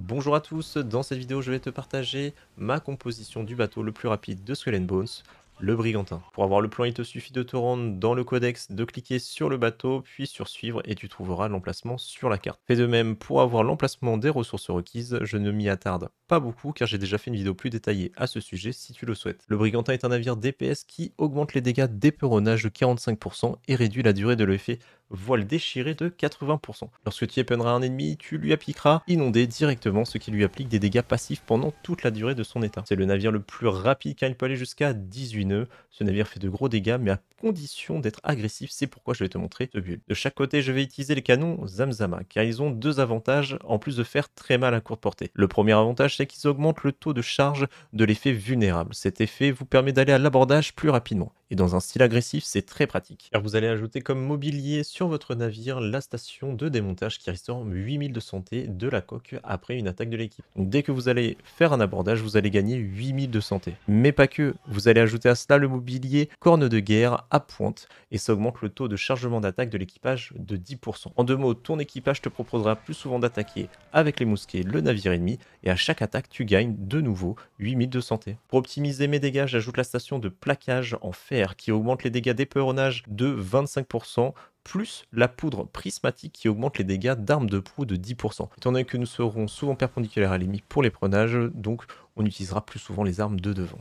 Bonjour à tous, dans cette vidéo je vais te partager ma composition du bateau le plus rapide de Skull Bones le Brigantin. Pour avoir le plan, il te suffit de te rendre dans le codex, de cliquer sur le bateau, puis sur suivre et tu trouveras l'emplacement sur la carte. Fais de même pour avoir l'emplacement des ressources requises, je ne m'y attarde pas beaucoup car j'ai déjà fait une vidéo plus détaillée à ce sujet si tu le souhaites. Le Brigantin est un navire DPS qui augmente les dégâts d'éperonnage de 45% et réduit la durée de l'effet voile déchiré de 80%. Lorsque tu éperonneras un ennemi, tu lui appliqueras inondé directement ce qui lui applique des dégâts passifs pendant toute la durée de son état. C'est le navire le plus rapide car il peut aller jusqu'à 18 ce navire fait de gros dégâts, mais à condition d'être agressif, c'est pourquoi je vais te montrer ce build. De chaque côté, je vais utiliser les canons Zamzama, car ils ont deux avantages en plus de faire très mal à courte portée. Le premier avantage, c'est qu'ils augmentent le taux de charge de l'effet vulnérable. Cet effet vous permet d'aller à l'abordage plus rapidement. Et dans un style agressif, c'est très pratique, car vous allez ajouter comme mobilier sur votre navire la station de démontage qui restaure 8000 de santé de la coque après une attaque de l'équipe. Donc dès que vous allez faire un abordage, vous allez gagner 8000 de santé. Mais pas que, vous allez ajouter à Là le mobilier corne de guerre à pointe et ça augmente le taux de chargement d'attaque de l'équipage de 10%. En deux mots, ton équipage te proposera plus souvent d'attaquer avec les mousquets le navire ennemi et à chaque attaque, tu gagnes de nouveau 8000 de santé. Pour optimiser mes dégâts, j'ajoute la station de plaquage en fer qui augmente les dégâts d'éperonnage de 25% plus la poudre prismatique qui augmente les dégâts d'armes de proue de 10%. Étant donné que nous serons souvent perpendiculaires à l'ennemi pour les prenages, donc on utilisera plus souvent les armes de devant.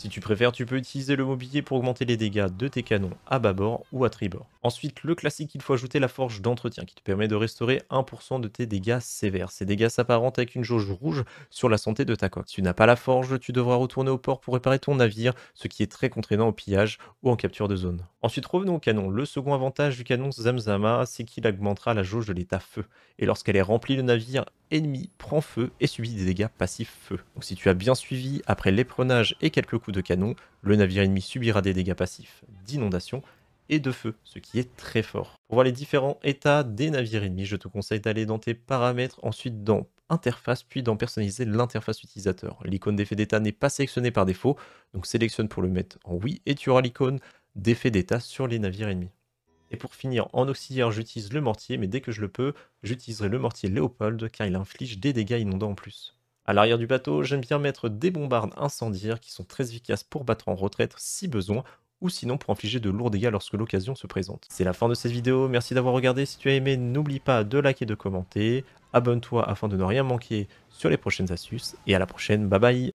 Si tu préfères, tu peux utiliser le mobilier pour augmenter les dégâts de tes canons à bâbord ou à tribord. Ensuite, le classique, il faut ajouter la forge d'entretien qui te permet de restaurer 1% de tes dégâts sévères. Ces dégâts s'apparentent avec une jauge rouge sur la santé de ta coque. Si tu n'as pas la forge, tu devras retourner au port pour réparer ton navire, ce qui est très contraignant au pillage ou en capture de zone. Ensuite, revenons au canon. Le second avantage du canon Zamzama, c'est qu'il augmentera la jauge de l'état feu. Et lorsqu'elle est remplie, le navire ennemi prend feu et subit des dégâts passifs feu. Donc si tu as bien suivi, après l'éprenage et quelques coups de canon, le navire ennemi subira des dégâts passifs d'inondation et de feu, ce qui est très fort. Pour voir les différents états des navires ennemis, je te conseille d'aller dans tes paramètres, ensuite dans interface, puis dans personnaliser l'interface utilisateur. L'icône d'effet d'état n'est pas sélectionnée par défaut, donc sélectionne pour le mettre en oui et tu auras l'icône d'effet d'état sur les navires ennemis. Et pour finir, en auxiliaire, j'utilise le mortier, mais dès que je le peux, j'utiliserai le mortier Léopold, car il inflige des dégâts inondants en plus. À l'arrière du bateau, j'aime bien mettre des bombardes incendiaires qui sont très efficaces pour battre en retraite si besoin, ou sinon pour infliger de lourds dégâts lorsque l'occasion se présente. C'est la fin de cette vidéo, merci d'avoir regardé, si tu as aimé n'oublie pas de liker et de commenter, abonne-toi afin de ne rien manquer sur les prochaines astuces, et à la prochaine, bye bye